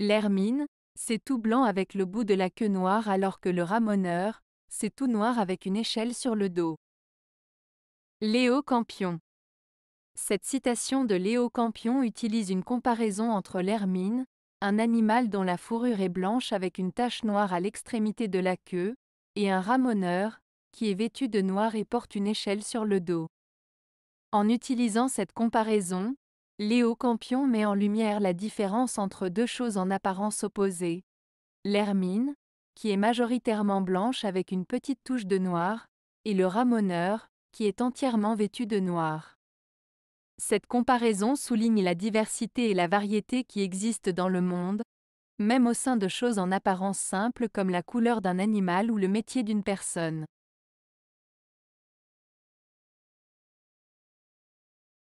L'hermine, c'est tout blanc avec le bout de la queue noire alors que le ramoneur, c'est tout noir avec une échelle sur le dos. Léo Campion Cette citation de Léo Campion utilise une comparaison entre l'hermine, un animal dont la fourrure est blanche avec une tache noire à l'extrémité de la queue, et un ramoneur, qui est vêtu de noir et porte une échelle sur le dos. En utilisant cette comparaison, Léo Campion met en lumière la différence entre deux choses en apparence opposées. L'hermine, qui est majoritairement blanche avec une petite touche de noir, et le ramoneur, qui est entièrement vêtu de noir. Cette comparaison souligne la diversité et la variété qui existent dans le monde, même au sein de choses en apparence simples comme la couleur d'un animal ou le métier d'une personne.